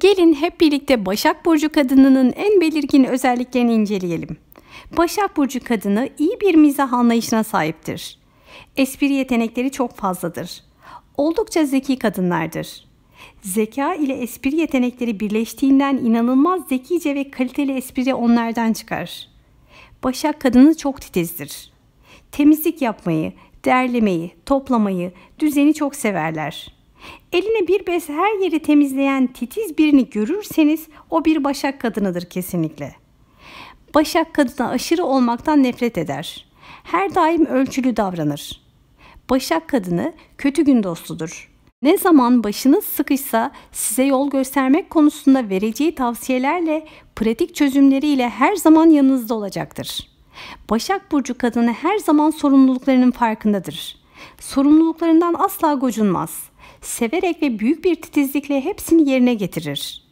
Gelin hep birlikte Başak Burcu kadınının en belirgin özelliklerini inceleyelim. Başak Burcu kadını iyi bir mizah anlayışına sahiptir. Espri yetenekleri çok fazladır. Oldukça zeki kadınlardır. Zeka ile espri yetenekleri birleştiğinden inanılmaz zekice ve kaliteli espri onlardan çıkar. Başak kadını çok titizdir. Temizlik yapmayı, derlemeyi, toplamayı, düzeni çok severler.'' Eline bir bez her yeri temizleyen titiz birini görürseniz o bir başak kadınıdır kesinlikle. Başak kadına aşırı olmaktan nefret eder. Her daim ölçülü davranır. Başak kadını kötü gün dostudur. Ne zaman başınız sıkışsa size yol göstermek konusunda vereceği tavsiyelerle pratik çözümleriyle her zaman yanınızda olacaktır. Başak burcu kadını her zaman sorumluluklarının farkındadır. Sorumluluklarından asla gocunmaz severek ve büyük bir titizlikle hepsini yerine getirir.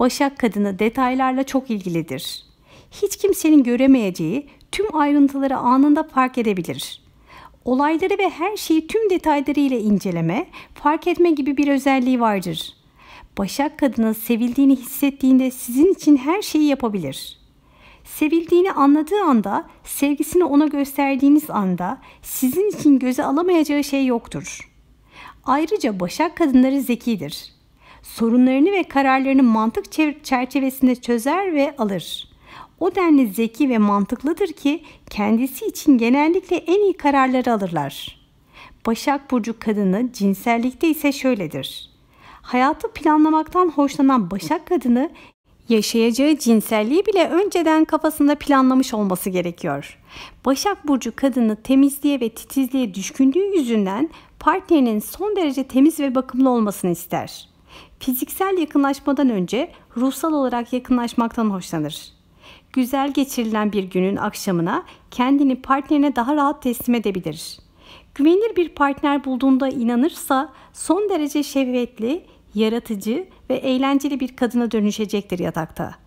Başak kadını detaylarla çok ilgilidir. Hiç kimsenin göremeyeceği tüm ayrıntıları anında fark edebilir. Olayları ve her şeyi tüm detaylarıyla inceleme, fark etme gibi bir özelliği vardır. Başak kadını sevildiğini hissettiğinde sizin için her şeyi yapabilir.'' sevildiğini anladığı anda, sevgisini ona gösterdiğiniz anda sizin için göze alamayacağı şey yoktur.'' Ayrıca Başak kadınları zekidir. Sorunlarını ve kararlarını mantık çerçevesinde çözer ve alır. O denli zeki ve mantıklıdır ki kendisi için genellikle en iyi kararları alırlar. Başak burcu kadını cinsellikte ise şöyledir. Hayatı planlamaktan hoşlanan Başak kadını Yaşayacağı cinselliği bile önceden kafasında planlamış olması gerekiyor. Başak Burcu kadını temizliğe ve titizliğe düşkünlüğü yüzünden partnerinin son derece temiz ve bakımlı olmasını ister. Fiziksel yakınlaşmadan önce ruhsal olarak yakınlaşmaktan hoşlanır. Güzel geçirilen bir günün akşamına kendini partnerine daha rahat teslim edebilir. Güvenilir bir partner bulduğunda inanırsa son derece şevvetli, yaratıcı ve eğlenceli bir kadına dönüşecektir yatakta.